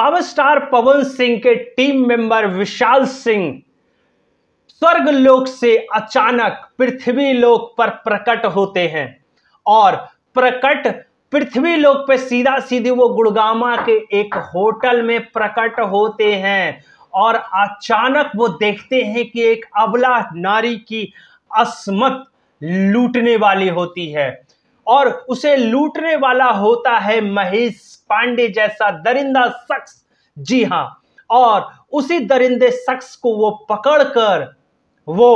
power star पवन सिंह के team member विशाल सिंह स्वर्ग लोक से अचानक पृथ्वी लोक पर प्रकट होते हैं और प्रकट पृथ्वी लोक पे सीधा सीधे वो गुड़गामा के एक होटल में प्रकट होते हैं और अचानक वो देखते हैं कि एक अबला नारी की असमत लूटने वाली होती है और उसे लूटने वाला होता है महेश पांडे जैसा दरिंदा शख्स जी हां और उसी दरिंदे शख्स को वो पकड़कर वो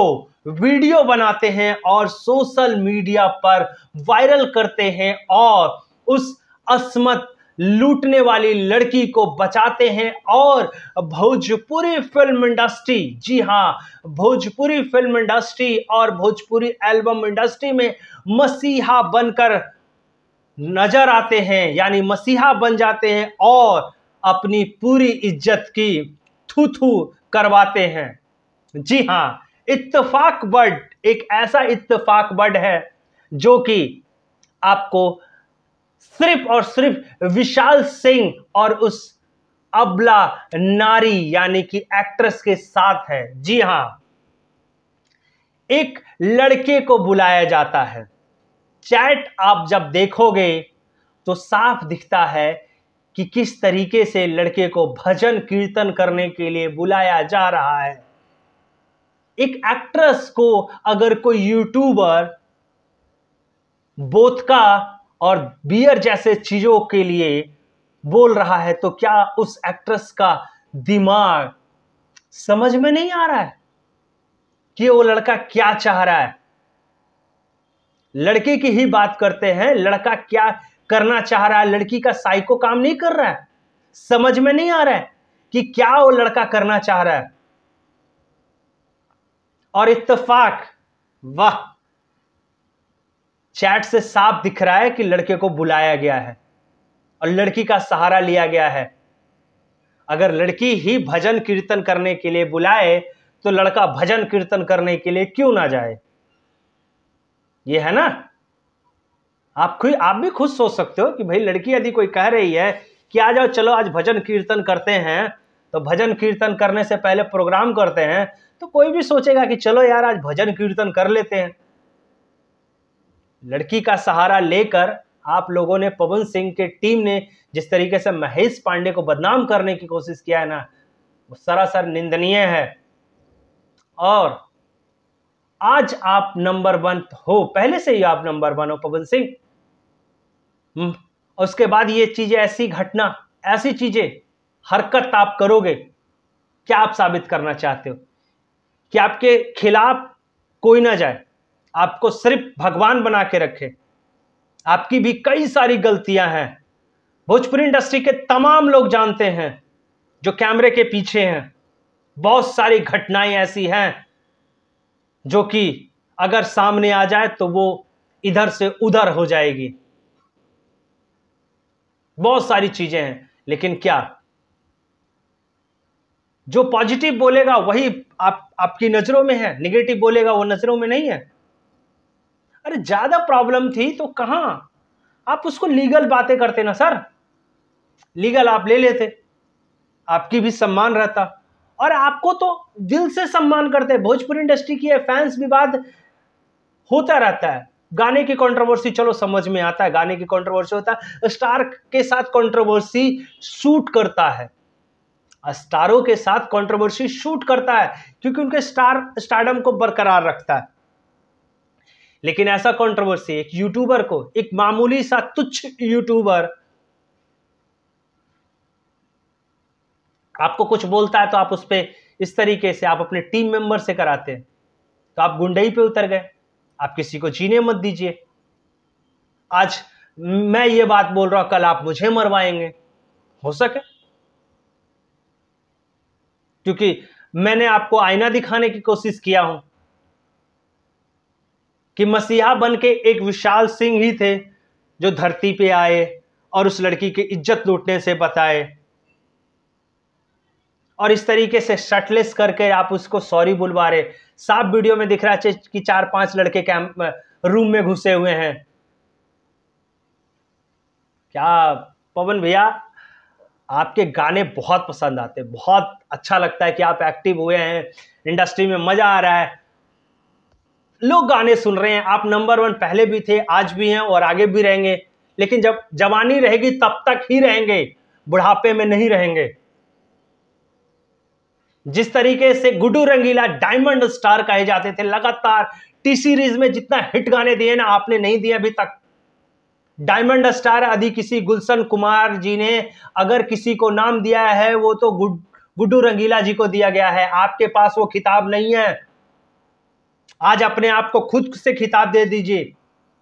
वीडियो बनाते हैं और सोशल मीडिया पर वायरल करते हैं और उस असमत लूटने वाली लड़की को बचाते हैं और भोजपुरी फिल्म इंडस्ट्री जी हाँ भोजपुरी फिल्म इंडस्ट्री और भोजपुरी एल्बम इंडस्ट्री में मसीहा बनकर नजर आते हैं यानी मसीहा बन जाते हैं और अपनी पूरी इज्जत की थू थू करवाते हैं जी हाँ इत्तफाक बर्ड एक ऐसा इत्तफाक बर्ड है जो कि आपको सिर्फ और सिर्फ विशाल सिंह और उस अबला नारी यानी कि एक्ट्रेस के साथ है जी हां एक लड़के को बुलाया जाता है चैट आप जब देखोगे तो साफ दिखता है कि किस तरीके से लड़के को भजन कीर्तन करने के लिए बुलाया जा रहा है एक एक्ट्रेस को अगर कोई यूट्यूबर का और बियर जैसे चीज़ों के लिए बोल रहा है तो क्या उस एक्ट्रेस का दिमाग समझ में नहीं आ रहा है कि वो लड़का क्या चाह रहा है लड़की की ही बात करते हैं लड़का क्या करना चाह रहा है लड़की का साइको काम नहीं कर रहा है समझ में नहीं आ रहा है कि क्या वो लड़का करना चाह रहा है और इतफाक वाह चैट से साफ दिख रहा है कि लड़के को बुलाया गया है और लड़की का सहारा लिया गया है अगर लड़की ही भजन कीर्तन करने के लिए बुलाए तो लड़का भजन कीर्तन करने के लिए क्यों ना जाए ये है ना आप खुद आप भी खुद सोच सकते हो कि भाई लड़की यदि कोई कह रही है कि आ जाओ चलो आज भजन कीर्तन करते हैं तो भजन कीर्तन करने से पहले प्रोग्राम करते हैं तो कोई भी सोचेगा कि चलो यार आज भजन कीर्तन कर लेते हैं लड़की का सहारा लेकर आप लोगों ने पवन सिंह के टीम ने जिस तरीके से महेश पांडे को बदनाम करने की कोशिश किया है ना वो सरासर निंदनीय है और आज आप नंबर वन हो पहले से ही आप नंबर वन हो पवन सिंह हम्म, उसके बाद ये चीजें ऐसी घटना ऐसी चीजें हरकत आप करोगे क्या आप साबित करना चाहते हो कि आपके खिलाफ कोई ना जाए आपको सिर्फ भगवान बना के रखे आपकी भी कई सारी गलतियां हैं भोजपुरी इंडस्ट्री के तमाम लोग जानते हैं जो कैमरे के पीछे हैं बहुत सारी घटनाएं ऐसी हैं जो कि अगर सामने आ जाए तो वो इधर से उधर हो जाएगी बहुत सारी चीजें हैं लेकिन क्या जो पॉजिटिव बोलेगा वही आप आपकी नजरों में है निगेटिव बोलेगा वो नजरों में नहीं है अरे ज़्यादा प्रॉब्लम थी तो कहाँ आप उसको लीगल बातें करते ना सर लीगल आप ले लेते आपकी भी सम्मान रहता और आपको तो दिल से सम्मान करते भोजपुरी इंडस्ट्री की फैंस विवाद होता रहता है गाने की कंट्रोवर्सी चलो समझ में आता है गाने की कंट्रोवर्सी होता है स्टार के साथ कंट्रोवर्सी शूट करता है स्टारों के साथ कंट्रोवर्सी शूट करता है क्योंकि उनके स्टार स्टारडम को बरकरार रखता है लेकिन ऐसा कंट्रोवर्सी एक यूट्यूबर को एक मामूली सा तुच्छ यूट्यूबर आपको कुछ बोलता है तो आप उस पर इस तरीके से आप अपने टीम मेंबर से कराते हैं तो आप गुंडई पे उतर गए आप किसी को जीने मत दीजिए आज मैं ये बात बोल रहा हूं कल आप मुझे मरवाएंगे हो सके क्योंकि मैंने आपको आईना दिखाने की कोशिश किया हूं कि मसीहा बन के एक विशाल सिंह ही थे जो धरती पे आए और उस लड़की की इज्जत लूटने से बताए और इस तरीके से शर्टलेस करके आप उसको सॉरी बुलवा रहे साफ वीडियो में दिख रहा है कि चार पांच लड़के कैम रूम में घुसे हुए हैं क्या पवन भैया आपके गाने बहुत पसंद आते बहुत अच्छा लगता है कि आप एक्टिव हुए हैं इंडस्ट्री में मजा आ रहा है लोग गाने सुन रहे हैं आप नंबर वन पहले भी थे आज भी हैं और आगे भी रहेंगे लेकिन जब जवानी रहेगी तब तक ही रहेंगे बुढ़ापे में नहीं रहेंगे जिस तरीके से गुडू रंगीला डायमंड स्टार कहे जाते थे लगातार टी सीरीज में जितना हिट गाने दिए ना आपने नहीं दिए अभी तक डायमंड स्टार आदि किसी गुलशन कुमार जी ने अगर किसी को नाम दिया है वो तो गुड गुड्डू रंगीला जी को दिया गया है आपके पास वो किताब नहीं है आज अपने आप को खुद से खिताब दे दीजिए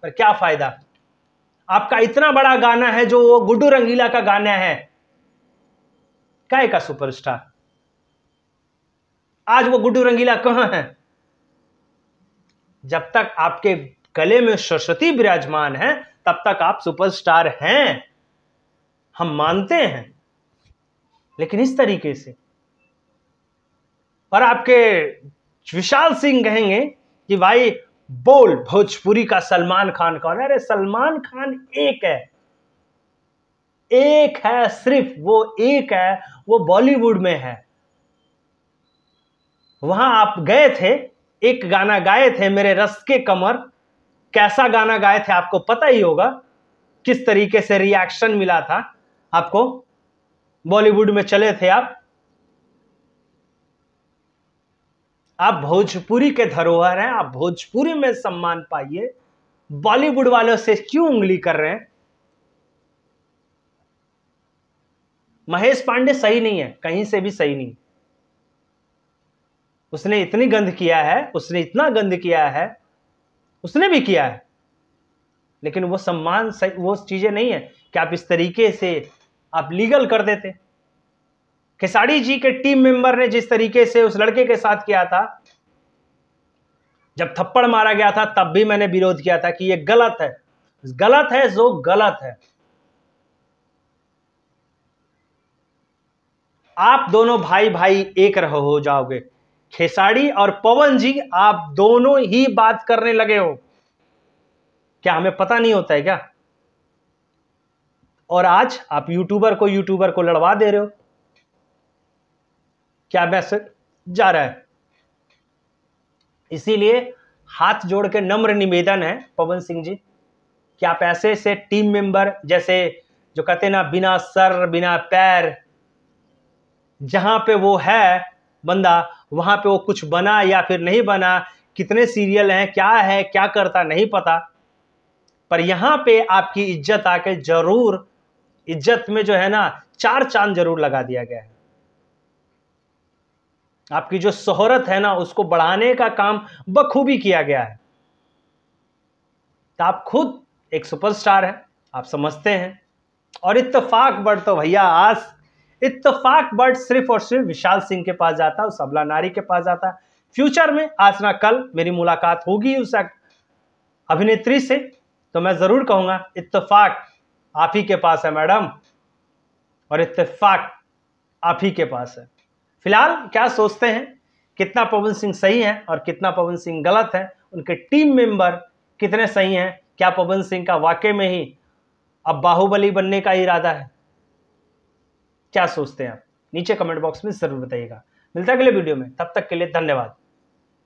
पर क्या फ़ायदा आपका इतना बड़ा गाना है जो वो गुड्डू रंगीला का गाना है काय का सुपरस्टार आज वो गुड्डू रंगीला कहाँ है जब तक आपके गले में सरस्वती विराजमान है तब तक आप सुपरस्टार हैं हम मानते हैं लेकिन इस तरीके से और आपके विशाल सिंह कहेंगे कि भाई बोल भोजपुरी का सलमान खान कौन है अरे सलमान खान एक है एक है सिर्फ वो एक है वो बॉलीवुड में है वहां आप गए थे एक गाना गाए थे मेरे रस के कमर कैसा गाना गाए थे आपको पता ही होगा किस तरीके से रिएक्शन मिला था आपको बॉलीवुड में चले थे आप आप भोजपुरी के धरोहर हैं आप भोजपुरी में सम्मान पाइए बॉलीवुड वालों से क्यों उंगली कर रहे हैं महेश पांडे सही नहीं है कहीं से भी सही नहीं उसने इतनी गंद किया है उसने इतना गंद किया है उसने भी किया है लेकिन वो सम्मान सही वो चीज़ें नहीं है कि आप इस तरीके से आप लीगल कर देते खेसाड़ी जी के टीम मेंबर ने जिस तरीके से उस लड़के के साथ किया था जब थप्पड़ मारा गया था तब भी मैंने विरोध किया था कि यह गलत है गलत है जो गलत है आप दोनों भाई भाई एक रहो हो जाओगे खेसाड़ी और पवन जी आप दोनों ही बात करने लगे हो क्या हमें पता नहीं होता है क्या और आज आप यूट्यूबर को यूट्यूबर को लड़वा दे रहे हो क्या मैसेज जा रहा है इसीलिए हाथ जोड़ के नम्र निवेदन है पवन सिंह जी कि आप ऐसे से टीम मेंबर जैसे जो कहते ना बिना सर बिना पैर जहां पे वो है बंदा वहां पे वो कुछ बना या फिर नहीं बना कितने सीरियल हैं क्या है क्या करता नहीं पता पर यहां पे आपकी इज्जत आके जरूर इज्जत में जो है ना चार चांद जरूर लगा दिया गया है आपकी जो शोहरत है ना उसको बढ़ाने का काम बखूबी किया गया है तो आप खुद एक सुपरस्टार हैं आप समझते हैं और इतफाक बर्ड तो भैया आज इतफाक बर्ड सिर्फ और सिर्फ विशाल सिंह के पास जाता है उस अबला नारी के पास जाता है फ्यूचर में आज ना कल मेरी मुलाकात होगी उस अभिनेत्री से तो मैं ज़रूर कहूँगा इतफाक आप ही के पास है मैडम और इतफाक आप ही के पास है फिलहाल क्या सोचते हैं कितना पवन सिंह सही है और कितना पवन सिंह गलत है उनके टीम मेंबर कितने सही हैं क्या पवन सिंह का वाकई में ही अब बाहुबली बनने का इरादा है क्या सोचते हैं आप नीचे कमेंट बॉक्स में जरूर बताइएगा मिलता है अगले वीडियो में तब तक के लिए धन्यवाद